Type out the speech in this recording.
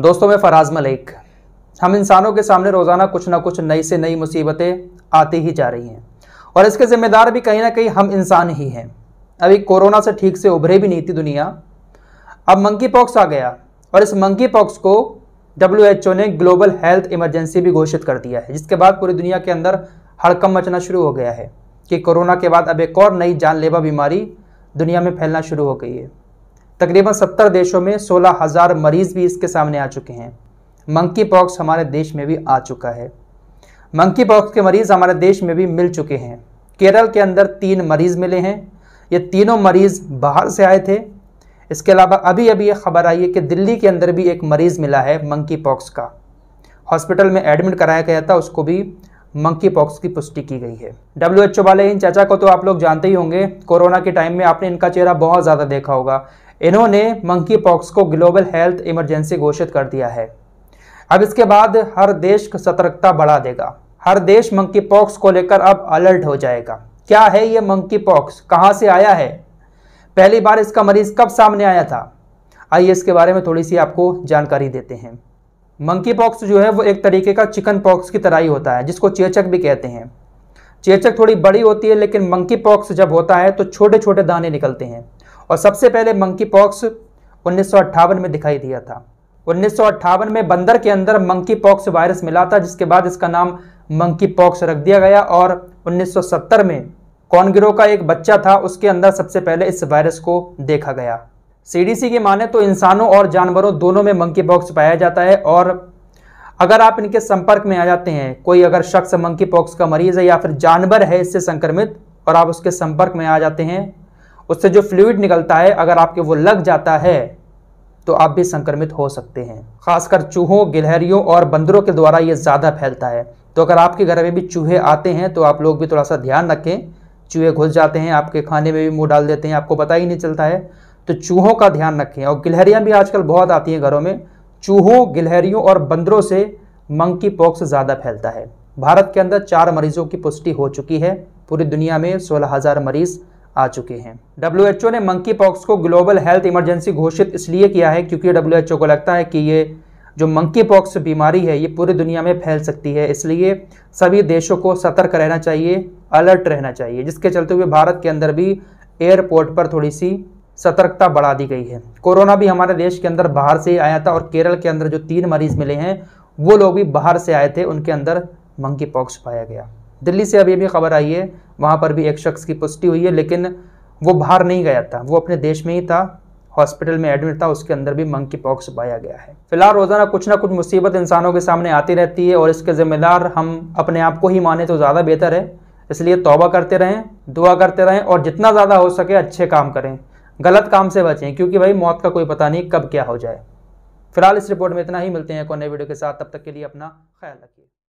दोस्तों मैं फराज मलिक हम इंसानों के सामने रोज़ाना कुछ ना कुछ नई से नई मुसीबतें आती ही जा रही हैं और इसके ज़िम्मेदार भी कहीं ना कहीं हम इंसान ही हैं अभी कोरोना से ठीक से उभरे भी नहीं थी दुनिया अब मंकी पॉक्स आ गया और इस मंकी पॉक्स को डब्ल्यू एच ओ ने ग्लोबल हेल्थ इमरजेंसी भी घोषित कर दिया है जिसके बाद पूरी दुनिया के अंदर हड़कम मचना शुरू हो गया है कि कोरोना के बाद अब एक और नई जानलेवा बीमारी दुनिया में फैलना शुरू हो गई है तकरीबन 70 देशों में 16,000 मरीज भी इसके सामने आ चुके हैं मंकी पॉक्स हमारे देश में भी आ चुका है मंकी पॉक्स के मरीज़ हमारे देश में भी मिल चुके हैं केरल के अंदर तीन मरीज़ मिले हैं ये तीनों मरीज़ बाहर से आए थे इसके अलावा अभी अभी ये खबर आई है कि दिल्ली के अंदर भी एक मरीज़ मिला है मंकी पॉक्स का हॉस्पिटल में एडमिट कराया गया था उसको भी मंकी पॉक्स की पुष्टि की गई है डब्ल्यू एच ओ वाले इन चाचा को तो आप लोग जानते ही होंगे कोरोना के टाइम में आपने इनका चेहरा बहुत ज़्यादा देखा होगा इन्होंने मंकी पॉक्स को ग्लोबल हेल्थ इमरजेंसी घोषित कर दिया है अब इसके बाद हर देश सतर्कता बढ़ा देगा हर देश मंकी पॉक्स को लेकर अब अलर्ट हो जाएगा क्या है ये मंकी पॉक्स कहाँ से आया है पहली बार इसका मरीज कब सामने आया था आइए इसके बारे में थोड़ी सी आपको जानकारी देते हैं मंकी पॉक्स जो है वो एक तरीके का चिकन पॉक्स की तरह ही होता है जिसको चेचक भी कहते हैं चेचक थोड़ी बड़ी होती है लेकिन मंकी पॉक्स जब होता है तो छोटे छोटे दाने निकलते हैं और सबसे पहले मंकी पॉक्स उन्नीस में दिखाई दिया था उन्नीस में बंदर के अंदर मंकी पॉक्स वायरस मिला था जिसके बाद इसका नाम मंकी पॉक्स रख दिया गया और 1970 में कॉन्गिरो का एक बच्चा था उसके अंदर सबसे पहले इस वायरस को देखा गया सीडीसी की माने तो इंसानों और जानवरों दोनों में मंकी पॉक्स पाया जाता है और अगर आप इनके संपर्क में आ जाते हैं कोई अगर शख्स मंकी पॉक्स का मरीज है या फिर जानवर है इससे संक्रमित और आप उसके संपर्क में आ जाते हैं उससे जो फ्लूड निकलता है अगर आपके वो लग जाता है तो आप भी संक्रमित हो सकते हैं खासकर चूहों गिलहरियों और बंदरों के द्वारा ये ज़्यादा फैलता है तो अगर आपके घर में भी चूहे आते हैं तो आप लोग भी थोड़ा सा ध्यान रखें चूहे घुस जाते हैं आपके खाने में भी मुँह डाल देते हैं आपको पता ही नहीं चलता है तो चूहों का ध्यान रखें और गिलहरियाँ भी आजकल बहुत आती हैं घरों में चूहों गिलहरियों और बंदरों से मंकी पॉक्स ज़्यादा फैलता है भारत के अंदर चार मरीजों की पुष्टि हो चुकी है पूरी दुनिया में सोलह हज़ार मरीज़ आ चुके हैं डब्ल्यू ने मंकी पॉक्स को ग्लोबल हेल्थ इमरजेंसी घोषित इसलिए किया है क्योंकि डब्ल्यू को लगता है कि ये जो मंकी पॉक्स बीमारी है ये पूरी दुनिया में फैल सकती है इसलिए सभी देशों को सतर्क रहना चाहिए अलर्ट रहना चाहिए जिसके चलते हुए भारत के अंदर भी एयरपोर्ट पर थोड़ी सी सतर्कता बढ़ा दी गई है कोरोना भी हमारे देश के अंदर बाहर से आया था और केरल के अंदर जो तीन मरीज मिले हैं वो लोग भी बाहर से आए थे उनके अंदर मंकी पॉक्स पाया गया दिल्ली से अभी अभी खबर आई है वहाँ पर भी एक शख्स की पुष्टि हुई है लेकिन वो बाहर नहीं गया था वो अपने देश में ही था हॉस्पिटल में एडमिट था उसके अंदर भी मंकी पॉक्स पाया गया है फिलहाल रोजाना कुछ ना कुछ मुसीबत इंसानों के सामने आती रहती है और इसके जिम्मेदार हम अपने आप को ही माने तो ज़्यादा बेहतर है इसलिए तौबा करते रहें दुआ करते रहें और जितना ज़्यादा हो सके अच्छे काम करें गलत काम से बचें क्योंकि भाई मौत का कोई पता नहीं कब क्या हो जाए फिलहाल इस रिपोर्ट में इतना ही मिलते हैं एक और नए वीडियो के साथ तब तक के लिए अपना ख्याल रखिए